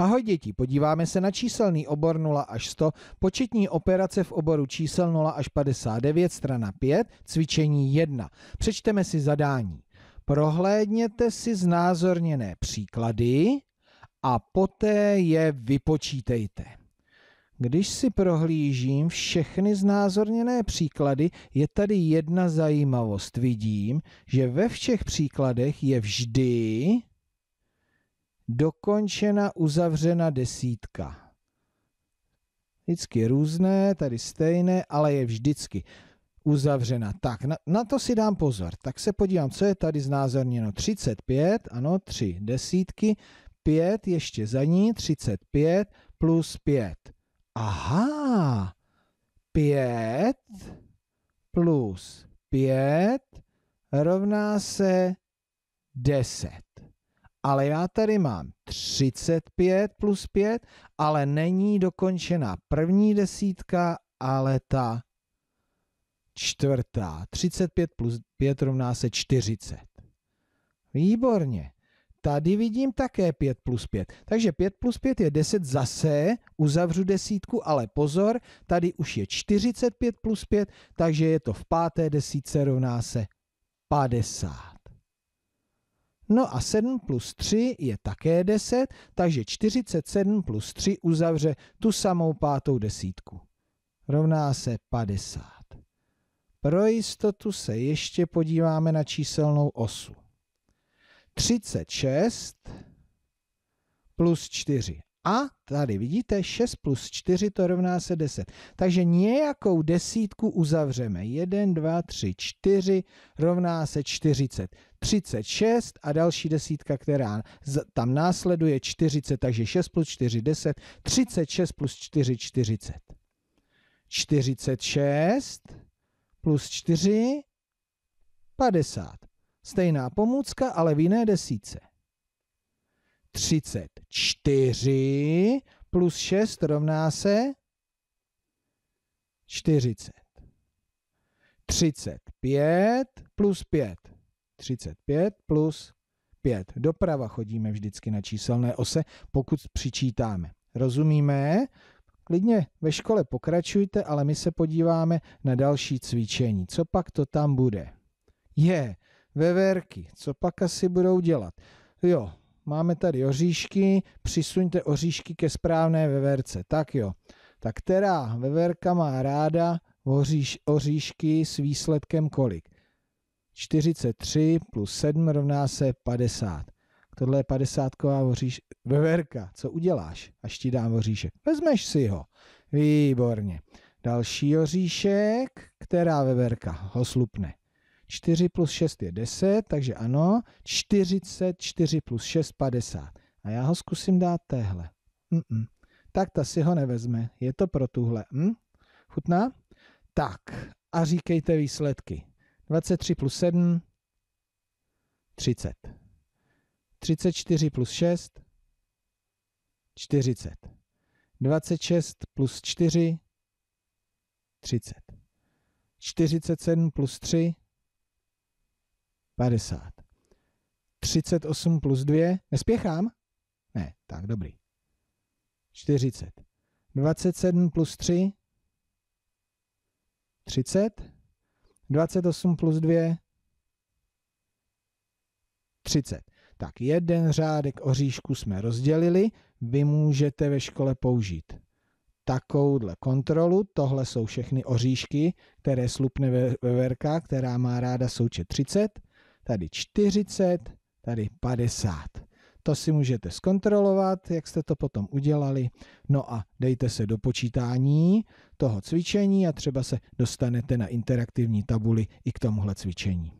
Ahoj děti, podíváme se na číselný obor 0 až 100, početní operace v oboru čísel 0 až 59, strana 5, cvičení 1. Přečteme si zadání. Prohlédněte si znázorněné příklady a poté je vypočítejte. Když si prohlížím všechny znázorněné příklady, je tady jedna zajímavost. Vidím, že ve všech příkladech je vždy dokončena, uzavřena desítka. Vždycky různé, tady stejné, ale je vždycky uzavřena. Tak, na, na to si dám pozor. Tak se podívám, co je tady znázorněno. 35, ano, 3 desítky, 5 ještě za ní, 35 plus 5. Aha, 5 plus 5 rovná se 10 ale já tady mám 35 plus 5, ale není dokončena první desítka, ale ta čtvrtá. 35 plus 5 rovná se 40. Výborně. Tady vidím také 5 plus 5. Takže 5 plus 5 je 10 zase, uzavřu desítku, ale pozor, tady už je 45 plus 5, takže je to v páté desítce rovná se 50. No a 7 plus 3 je také 10, takže 47 plus 3 uzavře tu samou pátou desítku. Rovná se 50. Pro jistotu se ještě podíváme na číselnou osu. 36 plus 4 a tady vidíte, 6 plus 4 to rovná se 10. Takže nějakou desítku uzavřeme. 1, 2, 3, 4 rovná se 40. 36 a další desítka, která tam následuje 40, takže 6 plus 4, 10. 36 plus 4, 40. 46 plus 4, 50. Stejná pomůcka, ale v jiné desíce. 34 plus 6 rovná se 40. 35 plus 5. 35 plus 5. Doprava chodíme vždycky na číselné ose, pokud přičítáme. Rozumíme? Klidně ve škole pokračujte, ale my se podíváme na další cvičení. Co pak to tam bude? Je, veverky. Co pak asi budou dělat? Jo, máme tady oříšky, přisuňte oříšky ke správné veverce. Tak jo, tak která veverka má ráda oříš, oříšky s výsledkem kolik? 43 plus 7 rovná se 50. Tohle je 50 oříš, veverka. Co uděláš, až ti dám oříšek? Vezmeš si ho. Výborně. Další oříšek, která veverka ho slupne. 4 plus 6 je 10, takže ano, 44 plus 6, 50. A já ho zkusím dát téhle. Mm-mm. Tak ta si ho nevezme, je to pro tuhle. Mm? Chutná? Tak, a říkejte výsledky. 23 plus 7, 30. 34 plus 6, 40. 26 plus 4, 30. 47 plus 3, 50. 38 plus 2, nespěchám? Ne, tak dobrý. 40. 27 plus 3, 30. 28 plus 2, 30. Tak jeden řádek oříšku jsme rozdělili, vy můžete ve škole použít takovouhle kontrolu. Tohle jsou všechny oříšky, které slupne veverka, která má ráda součet 30 tady 40, tady 50. To si můžete zkontrolovat, jak jste to potom udělali. No a dejte se do počítání toho cvičení a třeba se dostanete na interaktivní tabuli i k tomuhle cvičení.